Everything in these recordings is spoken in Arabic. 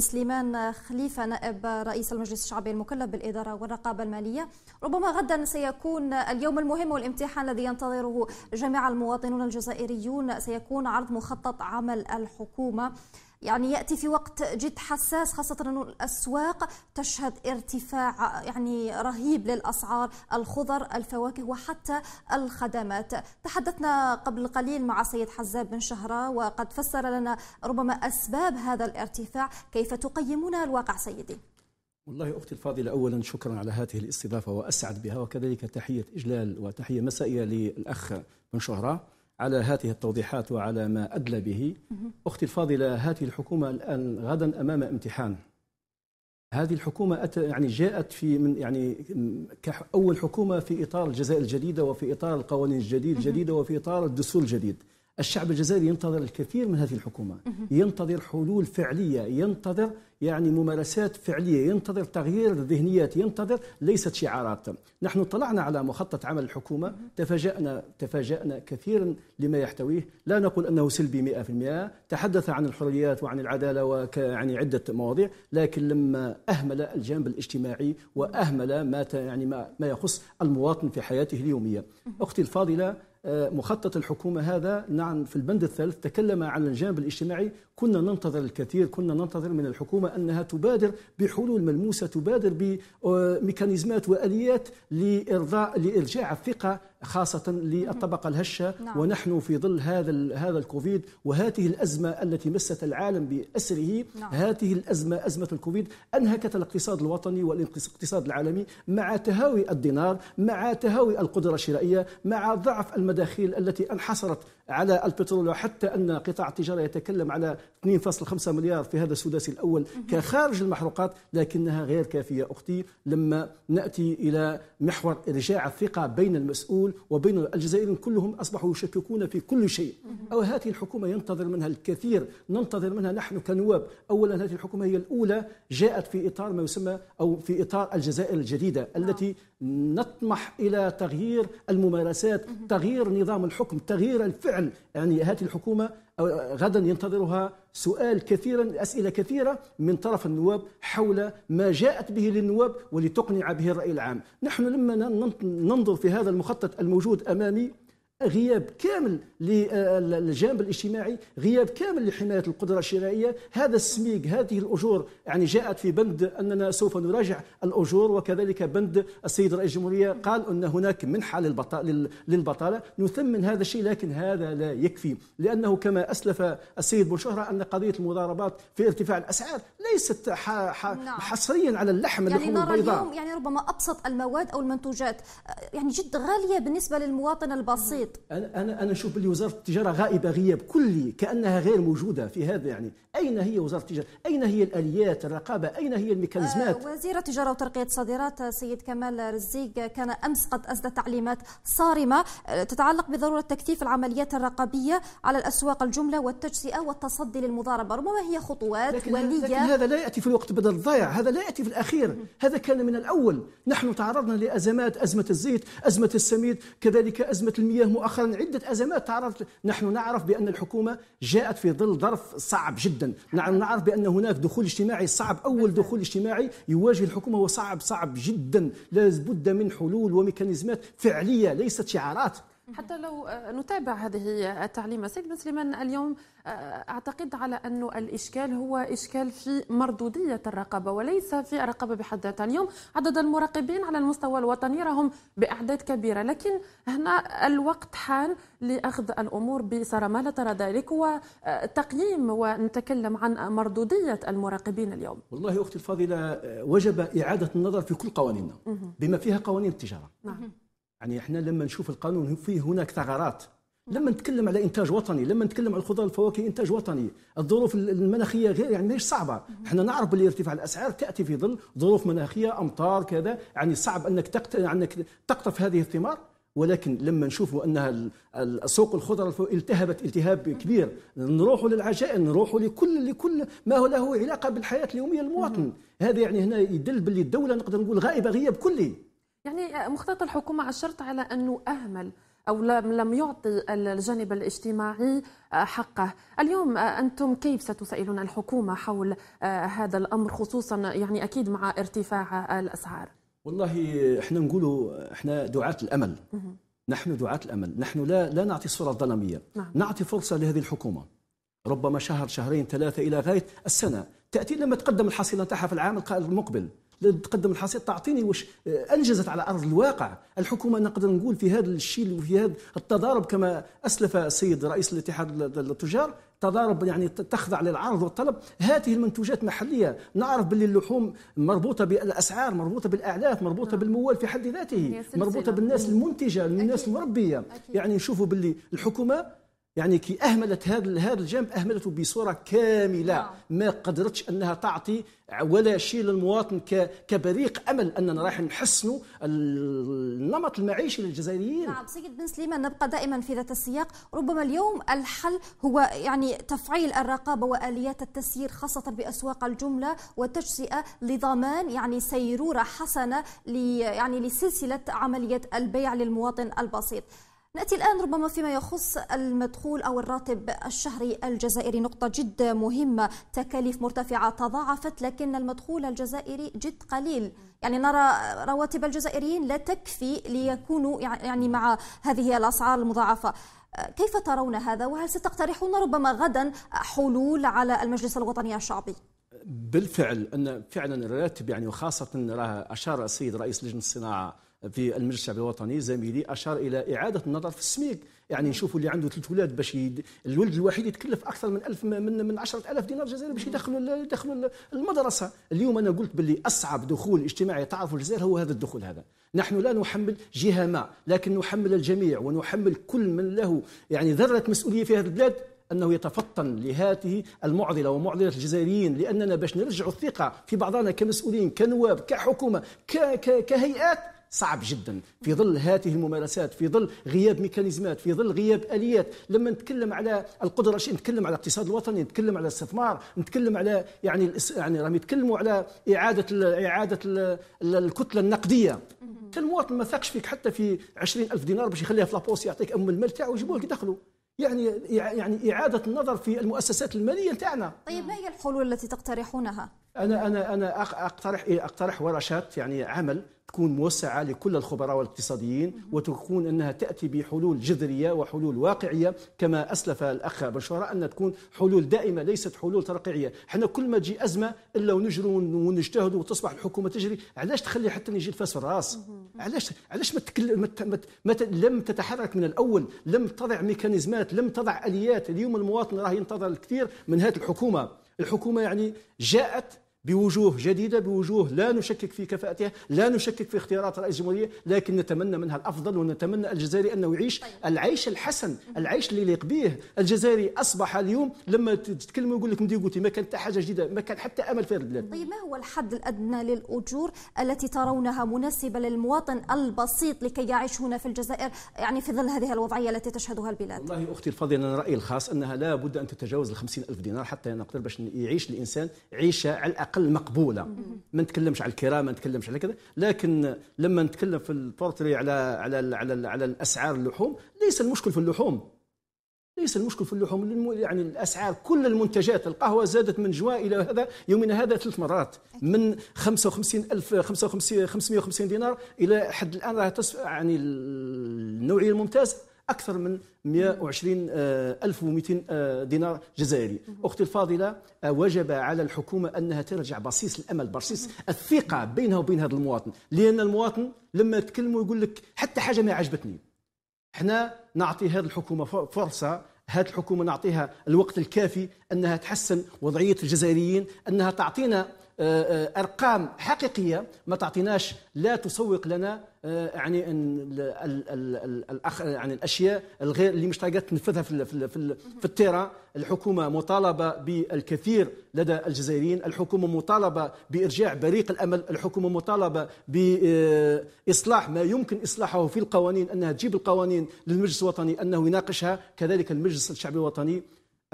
سليمان خليفة نائب رئيس المجلس الشعبي المكلف بالإدارة والرقابة المالية ربما غدا سيكون اليوم المهم والامتحان الذي ينتظره جميع المواطنون الجزائريون سيكون عرض مخطط عمل الحكومة يعني ياتي في وقت جد حساس خاصه انه الاسواق تشهد ارتفاع يعني رهيب للاسعار الخضر الفواكه وحتى الخدمات تحدثنا قبل قليل مع سيد حزاب بن شهره وقد فسر لنا ربما اسباب هذا الارتفاع كيف تقيمون الواقع سيدي والله أختي الفاضلة أولا شكرا على هذه الاستضافة وأسعد بها وكذلك تحية إجلال وتحية مسائية للأخ بن شهرة على هذه التوضيحات وعلى ما أدلى به أختي الفاضلة هذه الحكومة الآن غدا أمام امتحان هذه الحكومة أت... يعني جاءت في من يعني كأول حكومة في إطار الجزائر الجديدة وفي إطار القوانين الجديد الجديدة وفي إطار الدستور الجديد الشعب الجزائري ينتظر الكثير من هذه الحكومة ينتظر حلول فعلية ينتظر يعني ممارسات فعلية ينتظر تغيير الذهنيات ينتظر ليست شعارات نحن طلعنا على مخطط عمل الحكومة تفاجأنا تفاجأنا كثيرا لما يحتويه لا نقول أنه سلبي 100% تحدث عن الحريات وعن العدالة وعن يعني عدة مواضيع لكن لما أهمل الجانب الاجتماعي وأهمل ما يعني ما يخص المواطن في حياته اليومية أختي الفاضلة مخطط الحكومة هذا نعم في البند الثالث تكلم عن الجانب الاجتماعي كنا ننتظر الكثير كنا ننتظر من الحكومة أنها تبادر بحلول ملموسة تبادر بميكانيزمات وآليات لإرضاء لإرجاع الثقة خاصة للطبقة الهشة نعم. ونحن في ظل هذا هذا الكوفيد وهذه الأزمة التي مست العالم بأسره نعم. هذه الأزمة أزمة الكوفيد أنهكت الاقتصاد الوطني والاقتصاد العالمي مع تهاوي الدينار مع تهاوي القدرة الشرائية مع ضعف المداخيل التي انحصرت على البترول وحتى أن قطاع التجارة يتكلم على 2.5 مليار في هذا السداسي الأول كخارج المحروقات لكنها غير كافية أختي لما نأتي إلى محور إرجاع الثقة بين المسؤول وبين الجزائريين كلهم أصبحوا يشككون في كل شيء أو هذه الحكومة ينتظر منها الكثير ننتظر منها نحن كنواب أولا هذه الحكومة هي الأولى جاءت في إطار ما يسمى أو في إطار الجزائر الجديدة آه. التي نطمح إلى تغيير الممارسات تغيير نظام الحكم تغيير الفعل يعني هذه الحكومة غدا ينتظرها سؤال كثيرا أسئلة كثيرة من طرف النواب حول ما جاءت به للنواب ولتقنع به الرأي العام نحن لما ننظر في هذا المخطط الموجود أمامي غياب كامل للجانب آه، الاجتماعي غياب كامل لحمايه القدره الشرائيه هذا السميق هذه الاجور يعني جاءت في بند اننا سوف نراجع الاجور وكذلك بند السيد رئيس الجمهوريه قال ان هناك منحه للبطاله نثمن هذا الشيء لكن هذا لا يكفي لانه كما اسلف السيد بوشهره ان قضيه المضاربات في ارتفاع الاسعار ليست نعم. حصريا على اللحم يعني اللحوم نرى البيضاء اليوم يعني ربما ابسط المواد او المنتوجات آه، يعني جد غاليه بالنسبه للمواطن البسيط بالضبط انا انا انا نشوف باللي وزاره التجاره غائبه غياب كلي كانها غير موجوده في هذا يعني اين هي وزاره التجاره؟ اين هي الاليات الرقابه؟ اين هي الميكانيزمات؟ آه وزير التجاره وترقيه الصادرات آه، سيد كمال رزيق آه، كان امس قد اصدر تعليمات صارمه آه، تتعلق بضروره تكثيف العمليات الرقابيه على الاسواق الجمله والتجزئه والتصدي للمضاربه، ربما هي خطوات لكن وليه لكن هذا لا ياتي في الوقت بدل الضيع، هذا لا ياتي في الاخير، هذا كان من الاول، نحن تعرضنا لازمات ازمه الزيت، ازمه السميد، كذلك ازمه المياه مؤخرا عدة أزمات تعرضت نحن نعرف بأن الحكومة جاءت في ظل ظرف صعب جدا نحن نعم، نعرف بأن هناك دخول اجتماعي صعب أول دخول اجتماعي يواجه الحكومة هو صعب صعب جدا بد من حلول وميكانيزمات فعلية ليست شعارات حتى لو آه، نتابع هذه التعليمة سيد بن سليمان اليوم آه، أعتقد على أن الإشكال هو إشكال في مردودية الرقابة وليس في الرقابة بحد ذاتها اليوم عدد المراقبين على المستوى الوطني راهم بأعداد كبيرة لكن هنا الوقت حان لأخذ الأمور بصرامة لا ترى ذلك وتقييم آه، ونتكلم عن مردودية المراقبين اليوم والله أختي الفاضلة وجب إعادة النظر في كل قوانيننا بما فيها قوانين التجارة نعم. يعني احنا لما نشوف القانون فيه هناك ثغرات لما نتكلم على انتاج وطني لما نتكلم على الخضار الفواكه انتاج وطني الظروف المناخيه غير يعني مش صعبه احنا نعرف باللي ارتفاع الاسعار تاتي في ظل ظروف مناخيه امطار كذا يعني صعب انك تقت... انك تقطف هذه الثمار ولكن لما نشوفوا انها سوق الخضر التهبت التهاب كبير نروحوا للعجائن نروحوا لكل لكل ما هو له علاقه بالحياه اليوميه للمواطن هذا يعني هنا يدل باللي الدوله نقدر نقول غائبه غياب كلي يعني آه، مخطط الحكومة أشرت على أنه أهمل أو لم يعطي الجانب الاجتماعي آه، حقه اليوم آه، أنتم كيف ستسائلون الحكومة حول هذا الأمر خصوصا يعني أكيد مع ارتفاع الأسعار والله احنا نقولوا احنا دعاة الأمل نحن دعاة الأمل نحن لا, لا نعطي صورة ظلمية نعم. نعطي فرصة لهذه الحكومة ربما شهر شهرين ثلاثة إلى غاية السنة تأتي لما تقدم الحصيلة تاعها في العام المقبل تقدم الحصيله تعطيني واش آه، انجزت على ارض الواقع الحكومه نقدر نقول في هذا الشيء وفي هذا التضارب كما اسلف السيد رئيس الاتحاد التجار تضارب يعني تخضع للعرض والطلب هذه المنتوجات محلية نعرف باللي اللحوم مربوطة بالأسعار مربوطة بالأعلاف مربوطة نعم. بالموال في حد ذاته مربوطة بالناس المنتجة بالناس المربية أكيد. يعني نشوفوا باللي الحكومة يعني كي اهملت هذا هذا الجانب اهملته بصوره كامله نعم. ما قدرتش انها تعطي ولا شيء للمواطن كبريق امل اننا راح نحسنوا النمط المعيشي للجزائريين نعم سيد بن سليمان نبقى دائما في ذات السياق ربما اليوم الحل هو يعني تفعيل الرقابه واليات التسيير خاصه باسواق الجمله والتجزئه لضمان يعني سيروره حسنه يعني لسلسله عمليه البيع للمواطن البسيط ناتي الان ربما فيما يخص المدخول او الراتب الشهري الجزائري نقطه جد مهمه تكاليف مرتفعه تضاعفت لكن المدخول الجزائري جد قليل يعني نرى رواتب الجزائريين لا تكفي ليكونوا يعني مع هذه الاسعار المضاعفه كيف ترون هذا وهل ستقترحون ربما غدا حلول على المجلس الوطني الشعبي بالفعل ان فعلا الراتب يعني وخاصه راه اشار السيد رئيس لجنه الصناعه في المجلس الشعبي الوطني زميلي اشار الى اعاده النظر في السميك يعني نشوفوا اللي عنده ثلاث اولاد باش يد... الولد الوحيد يتكلف اكثر من 1000 من من 10000 دينار جزائري باش يدخلوا يدخلوا المدرسه اليوم انا قلت باللي اصعب دخول اجتماعي تعرفوا الجزائر هو هذا الدخول هذا نحن لا نحمل جهه ما لكن نحمل الجميع ونحمل كل من له يعني ذره مسؤوليه في هذه البلاد انه يتفطن لهذه المعضله ومعضله الجزائريين لاننا باش نرجعوا الثقه في بعضنا كمسؤولين كنواب كحكومه ك... ك... كهيئات صعب جدا في ظل هذه الممارسات في ظل غياب ميكانيزمات في ظل غياب اليات لما نتكلم على القدره نتكلم على الاقتصاد الوطني نتكلم على الاستثمار نتكلم على يعني يعني راهم يتكلموا على اعاده الـ اعاده الـ الكتله النقديه كان المواطن ما ثاقش فيك حتى في 20000 دينار باش يخليها في لابوس يعطيك ام المال تاعو يجيبوه لك دخله يعني يعني اعاده النظر في المؤسسات الماليه تاعنا طيب ما هي الحلول التي تقترحونها انا انا انا اقترح إيه، اقترح ورشات يعني عمل تكون موسعه لكل الخبراء والاقتصاديين وتكون انها تاتي بحلول جذريه وحلول واقعيه كما اسلف الاخ بشاره ان تكون حلول دائمه ليست حلول ترقيعيه، احنا كل ما تجي ازمه الا ونجروا ونجتهد وتصبح الحكومه تجري، علاش تخلي حتى يجي الفاس في الراس؟ علاش علاش ما, تكل... ما, ت... ما, ت... ما ت... لم تتحرك من الاول، لم تضع ميكانيزمات، لم تضع اليات، اليوم المواطن راه ينتظر الكثير من هذه الحكومه، الحكومه يعني جاءت بوجوه جديده بوجوه لا نشكك في كفاءتها لا نشكك في اختيارات رئيس الجمهوريه لكن نتمنى منها الافضل ونتمنى الجزائري انه يعيش طيب. العيش الحسن العيش اللي يليق به الجزائري اصبح اليوم لما تتكلم يقول لك مديقوتي ما كانت حاجه جديده ما كان حتى امل في البلاد طيب ما هو الحد الادنى للاجور التي ترونها مناسبه للمواطن البسيط لكي يعيش هنا في الجزائر يعني في ظل هذه الوضعيه التي تشهدها البلاد والله اختي الفاضله انا رايي الخاص انها لا بد ان تتجاوز ال ألف دينار حتى نقدر باش يعيش الانسان عيشه على الاقل مقبوله ما نتكلمش على الكرام ما نتكلمش على كذا لكن لما نتكلم في البورتري على على على, على, على الاسعار اللحوم ليس المشكل في اللحوم ليس المشكل في اللحوم يعني الاسعار كل المنتجات القهوه زادت من جوا الى هذا يومنا هذا ثلاث مرات من 55 الف 55 550 دينار الى حد الان راه يعني النوعيه الممتازه اكثر من 120 و200 آه، آه، دينار جزائري اختي الفاضله آه، وجب على الحكومه انها ترجع بصيص الامل بصيص الثقه بينها وبين هذا المواطن لان المواطن لما تكلمه يقول لك حتى حاجه ما عجبتني احنا نعطي هذه الحكومه فرصه هذه الحكومه نعطيها الوقت الكافي انها تحسن وضعيه الجزائريين انها تعطينا آه، آه، ارقام حقيقيه ما تعطيناش لا تسوق لنا آه، يعني الاخ يعني الاشياء الغير اللي مش طايقه تنفذها في في في التيرا الحكومه مطالبه بالكثير لدى الجزائريين الحكومه مطالبه بارجاع بريق الامل الحكومه مطالبه باصلاح ما يمكن اصلاحه في القوانين انها تجيب القوانين للمجلس الوطني انه يناقشها كذلك المجلس الشعبي الوطني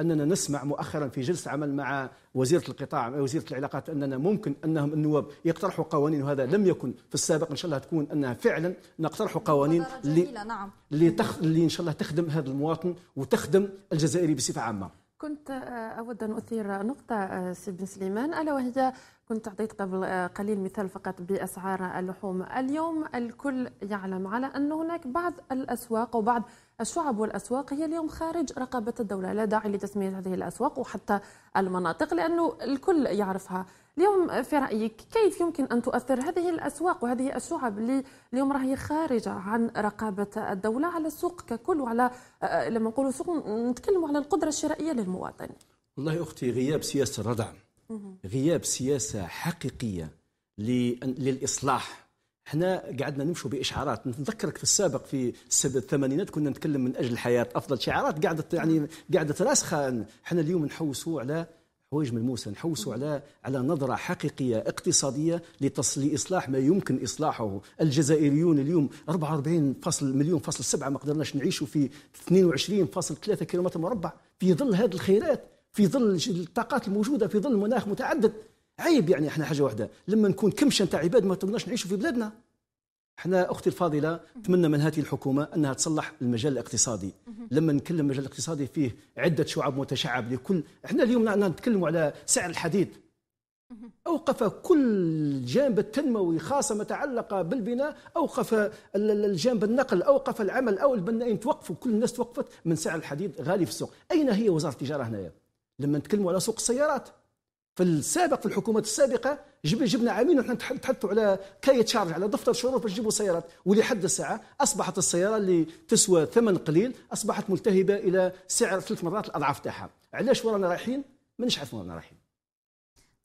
اننا نسمع مؤخرا في جلسه عمل مع وزيره القطاع وزيره العلاقات اننا ممكن انهم النواب يقترحوا قوانين وهذا لم يكن في السابق ان شاء الله تكون انها فعلا نقترح قوانين اللي, نعم. اللي, تخ... اللي ان شاء الله تخدم هذا المواطن وتخدم الجزائري بصفه عامه كنت آه، أود أن أثير نقطة آه، سي بن سليمان ألا وهي كنت أعطيت قبل آه، قليل مثال فقط بأسعار اللحوم اليوم الكل يعلم على أن هناك بعض الأسواق وبعض الشعب والأسواق هي اليوم خارج رقابة الدولة لا داعي لتسمية هذه الأسواق وحتى المناطق لأنه الكل يعرفها اليوم في رأيك كيف يمكن أن تؤثر هذه الأسواق وهذه الشعب اللي اليوم راهي خارجة عن رقابة الدولة على السوق ككل وعلى آه، لما نقولوا سوق نتكلم على القدرة الشرائية للمواطن والله أختي غياب سياسة الردع غياب سياسه حقيقيه للاصلاح احنا قعدنا نمشوا باشعارات نتذكرك في السابق في الثمانينات كنا نتكلم من اجل الحياه افضل شعارات قعدت يعني قعدت راسخه احنا اليوم نحوسوا على حوايج ملموسه نحوسوا على على نظره حقيقيه اقتصاديه لاصلاح ما يمكن اصلاحه الجزائريون اليوم 44 فاصل مليون فاصل سبعة ما قدرناش نعيشوا في 22 فاصل 3 كيلومتر مربع في ظل هذه الخيرات في ظل الطاقات الموجوده في ظل مناخ متعدد عيب يعني احنا حاجه واحده لما نكون كمشه نتاع عباد ما تقدرش نعيشوا في بلادنا احنا اختي الفاضله نتمنى من هذه الحكومه انها تصلح المجال الاقتصادي لما نتكلم المجال الاقتصادي فيه عده شعب متشعب لكل احنا اليوم نتكلموا على سعر الحديد أوقف كل جانب التنموي خاصة ما تعلق بالبناء أوقف الجانب النقل أوقف العمل أو البنائين توقفوا كل الناس توقفت من سعر الحديد غالي في السوق أين هي وزارة التجارة هنايا؟ لما نتكلموا على سوق السيارات في السابق في الحكومات السابقه جبنا عامين ونحن نتحدثوا على كاية شارج على دفتر شروط باش نجيبوا سيارات ولحد الساعه اصبحت السياره اللي تسوى ثمن قليل اصبحت ملتهبه الى سعر ثلاث مرات الاضعاف تاعها علاش ورانا رايحين مانيش عارف ورانا رايحين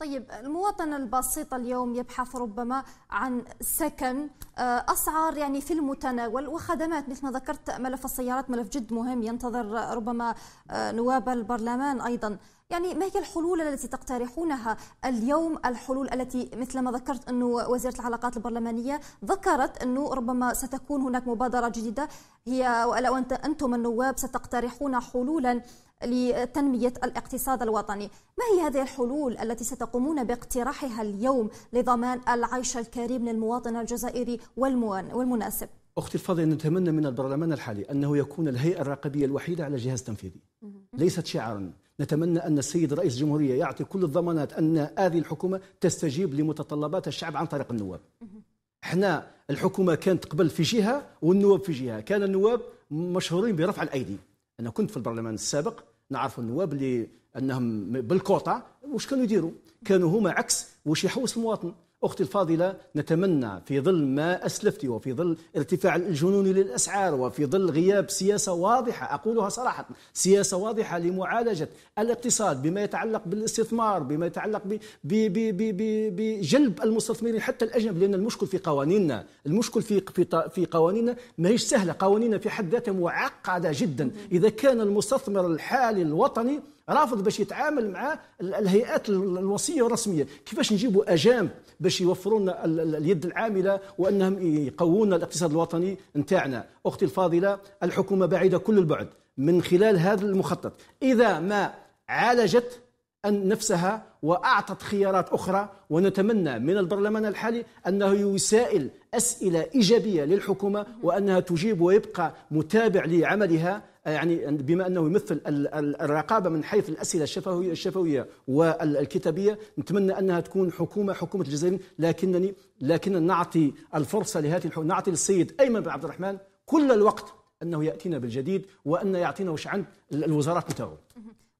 طيب المواطن البسيط اليوم يبحث ربما عن سكن آه، اسعار يعني في المتناول وخدمات مثل ما ذكرت ملف السيارات ملف جد مهم ينتظر ربما آه، نواب البرلمان ايضا يعني ما هي الحلول التي تقترحونها اليوم الحلول التي مثل ما ذكرت أنه وزيرة العلاقات البرلمانية ذكرت أنه ربما ستكون هناك مبادرة جديدة هي أو أنتم النواب ستقترحون حلولا لتنمية الاقتصاد الوطني ما هي هذه الحلول التي ستقومون باقتراحها اليوم لضمان العيش الكريم للمواطن الجزائري والمناسب أختي الفاضلة نتمنى من البرلمان الحالي أنه يكون الهيئة الرقابية الوحيدة على جهاز تنفيذي ليست شعارا نتمنى أن السيد رئيس الجمهورية يعطي كل الضمانات أن هذه الحكومة تستجيب لمتطلبات الشعب عن طريق النواب احنا الحكومة كانت قبل في جهة والنواب في جهة كان النواب مشهورين برفع الأيدي أنا كنت في البرلمان السابق نعرف النواب اللي انهم بالكوطه واش كانوا يديروا؟ كانوا هما عكس واش يحوس المواطن أختي الفاضلة نتمنى في ظل ما أسلفت وفي ظل ارتفاع الجنون للأسعار وفي ظل غياب سياسة واضحة أقولها صراحة سياسة واضحة لمعالجة الاقتصاد بما يتعلق بالاستثمار بما يتعلق بجلب المستثمرين حتى الأجنب لأن المشكل في قوانيننا المشكل في في قوانيننا ماهيش سهلة قوانيننا في حد ذاتها معقدة جدا إذا كان المستثمر الحالي الوطني رافض باش يتعامل مع الهيئات الوصيه الرسميه كيفاش نجيبوا اجانب باش يوفروا لنا اليد العامله وانهم يقوونا الاقتصاد الوطني نتاعنا اختي الفاضله الحكومه بعيده كل البعد من خلال هذا المخطط اذا ما عالجت أن نفسها وأعطت خيارات أخرى ونتمنى من البرلمان الحالي أنه يسائل أسئلة إيجابية للحكومة وأنها تجيب ويبقى متابع لعملها يعني بما انه يمثل الرقابه من حيث الاسئله الشفويه الشفويه والكتابيه نتمنى انها تكون حكومه حكومه الجزائر لكنني لكن نعطي الفرصه لهذه الحكومه نعطي السيد ايمن بن عبد الرحمن كل الوقت انه ياتينا بالجديد وان يعطينا وش عند الوزارات نتاعو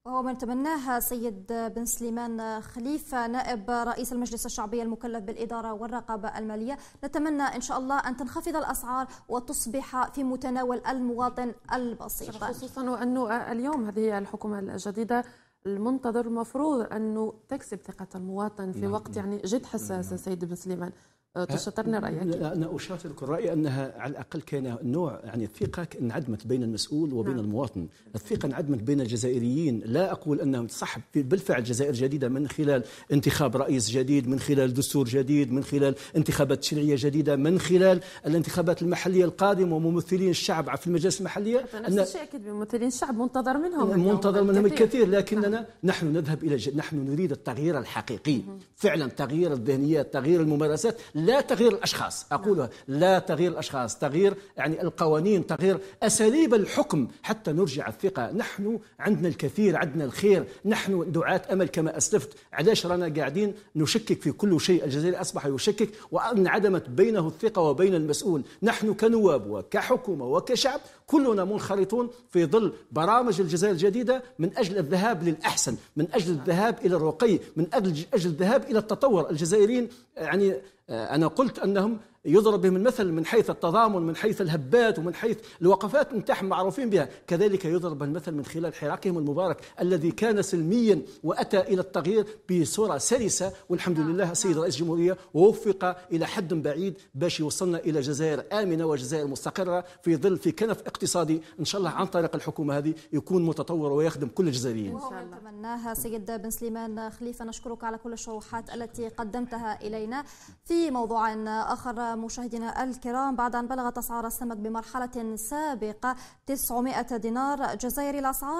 وهو ما تمناه سيد بن سليمان خليفة نائب رئيس المجلس الشعبي المكلف بالإدارة والرقابة المالية نتمنى إن شاء الله أن تنخفض الأسعار وتصبح في متناول المواطن البسيط خصوصا وأنه اليوم هذه الحكومة الجديدة المنتظر المفروض أنه تكسب ثقة المواطن في نعم. وقت يعني جد حساس نعم. سيد بن سليمان أه، تشاطرني رايك؟ لا انا اشاطرك الراي انها على الاقل كان نوع يعني الثقه انعدمت بين المسؤول وبين نعم. المواطن، الثقه انعدمت بين الجزائريين، لا اقول انهم صح بالفعل جزائر جديده من خلال انتخاب رئيس جديد، من خلال دستور جديد، من خلال انتخابات تشريعيه جديده، من خلال الانتخابات المحليه القادمه وممثلين الشعب في المجالس المحليه نفس الشيء اكيد بممثلين الشعب منتظر منهم منتظر منهم الكثير لكننا نعم. نحن نذهب الى نحن نريد التغيير الحقيقي، مم. فعلا تغيير الذهنيات، تغيير الممارسات لا تغيير الأشخاص أقولها لا تغيير الأشخاص تغيير يعني القوانين تغيير أساليب الحكم حتى نرجع الثقة نحن عندنا الكثير عندنا الخير نحن دعاة أمل كما أسلفت علاش رانا قاعدين نشكك في كل شيء الجزائر أصبح يشكك وانعدمت بينه الثقة وبين المسؤول نحن كنواب وكحكومة وكشعب كلنا منخرطون في ظل برامج الجزائر الجديدة من أجل الذهاب للأحسن من أجل الذهاب إلى الرقي من أجل الذهاب إلى التطور الجزائريين يعني آه، أنا قلت أنهم يضرب بهم المثل من حيث التضامن من حيث الهبات ومن حيث الوقفات نتاعهم معروفين بها كذلك يضرب المثل من خلال حراكهم المبارك الذي كان سلميا وأتى إلى التغيير بصورة سلسة والحمد نعم، لله السيد نعم. رئيس الجمهورية ووفق إلى حد بعيد باش يوصلنا إلى جزائر آمنة وجزائر مستقرة في ظل في كنف اقتصادي إن شاء الله عن طريق الحكومة هذه يكون متطور ويخدم كل الجزائريين نتمناها سيد بن سليمان خليفة نشكرك على كل الشروحات التي قدمتها إلينا في موضوع آخر مشاهدينا الكرام بعد أن بلغت أسعار السمك بمرحلة سابقة 900 دينار جزائري الأسعار